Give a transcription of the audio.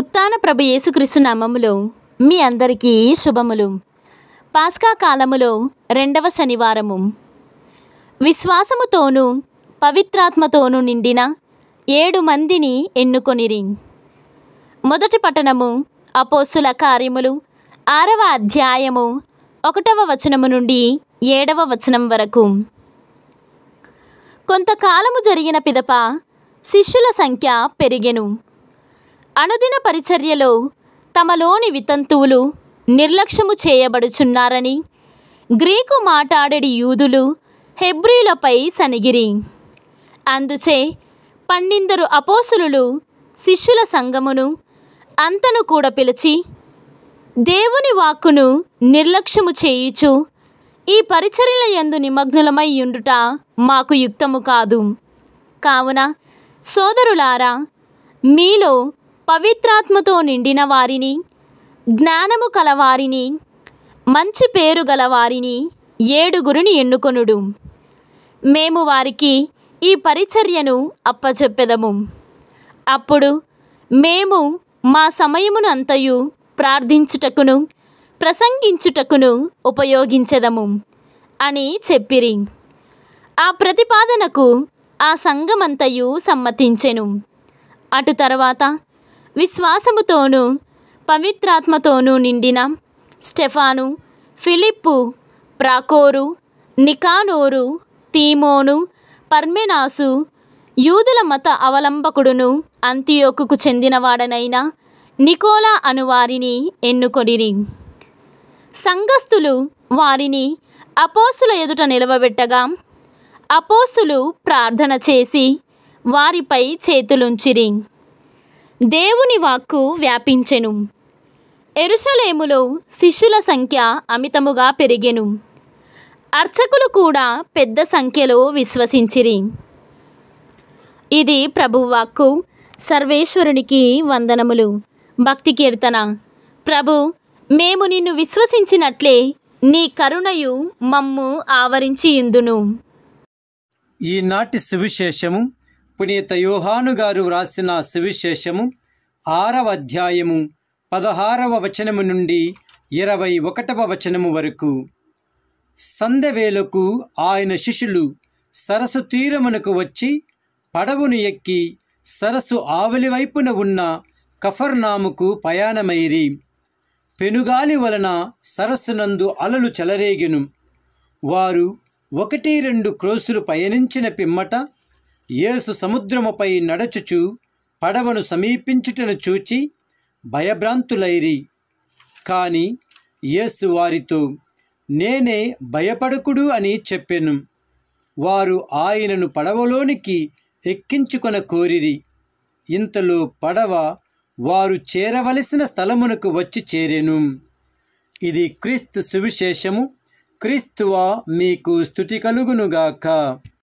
ఉత్తాన ప్రభు యేసుక్రీస్తు నామములో మీ అందరికీ శుభములు పాస్కా కాలములో రెండవ శనివారము విశ్వాసముతోనూ పవిత్రాత్మతోనూ నిండిన ఏడు మందిని ఎన్నుకొనిరి మొదటి పట్టణము అపోస్సుల కార్యములు ఆరవ అధ్యాయము ఒకటవ వచనము నుండి ఏడవ వచనం వరకు కొంతకాలము జరిగిన పిదప శిష్యుల సంఖ్య పెరిగెను అనుదిన పరిచర్యలో తమలోని వితంతువులు నిర్లక్ష్యము చేయబడుచున్నారని గ్రీకు మాట్లాడడి యూదులు హెబ్రిలపై సనిగిరి అందుచే పన్నిందరు అపోసులు శిష్యుల సంఘమును అంతను కూడా పిలిచి దేవుని వాక్కును నిర్లక్ష్యము చేయుచు ఈ పరిచర్యల యందు నిమగ్నులమై ఉండుట మాకు యుక్తము కాదు కావున సోదరులారా మీలో పవిత్రాత్మతో నిండిన వారిని జ్ఞానము కలవారిని మంచి పేరు గలవారిని ఏడుగురిని ఎన్నుకొనుడు మేము వారికి ఈ పరిచర్యను అప్పచెప్పెదము అప్పుడు మేము మా సమయమునంతయు ప్రార్థించుటకును ప్రసంగించుటకును ఉపయోగించెదము అని చెప్పిరి ఆ ప్రతిపాదనకు ఆ సంఘమంతయు సమ్మతించెను అటు తర్వాత విశ్వాసముతోనూ పవిత్రాత్మతోనూ నిండిన స్టెఫాను ఫిలిప్పు ప్రాకోరు నికానోరు తీమోను పర్మెనాసు యూదుల మత అవలంబకుడును అంత్యోకుకు చెందినవాడనైన నికోలా అనువారిని ఎన్నుకొనిరి సంఘస్థులు వారిని అపోసుల ఎదుట నిలవబెట్టగా అపోసులు ప్రార్థన చేసి వారిపై చేతులుంచిరి దేవుని వాక్కు వ్యాపించెను ఎరుసలేములో శిష్యుల సంఖ్య అమితముగా పెరిగెను అర్చకులు కూడా పెద్ద సంఖ్యలో విశ్వసించిరి ఇది ప్రభువాక్కు సర్వేశ్వరునికి వందనములు భక్తి కీర్తన ప్రభు మేము నిన్ను విశ్వసించినట్లే నీ కరుణయు మమ్ము ఆవరించి ఇందును ఈనాటి సువిశేషము పునీత యోహాను గారు వ్రాసిన సువిశేషము ఆరవ అధ్యాయము పదహారవ వచనము నుండి ఇరవై ఒకటవ వచనము వరకు సందవేలకు ఆయన శిష్యులు సరస్సు తీరమునకు వచ్చి పడవును ఎక్కి సరస్సు ఆవలి వైపున ఉన్న కఫర్నాముకు ప్రయాణమైరి పెనుగాలి వలన సరస్సునందు అలలు చెలరేగెను వారు ఒకటి రెండు క్రోసులు పయనించిన పిమ్మట యేసు సముద్రముపై నడచుచు పడవను సమీపించుటను చూచి భయభ్రాంతులైరి కాని యేసు వారితో నేనే భయపడకుడు అని చెప్పెను వారు ఆయనను పడవలోనికి ఎక్కించుకొన కోరిరి ఇంతలో పడవ వారు చేరవలసిన స్థలమునకు వచ్చి చేరెను ఇది క్రీస్తు సువిశేషము క్రీస్తువా మీకు స్థుతి కలుగునుగాక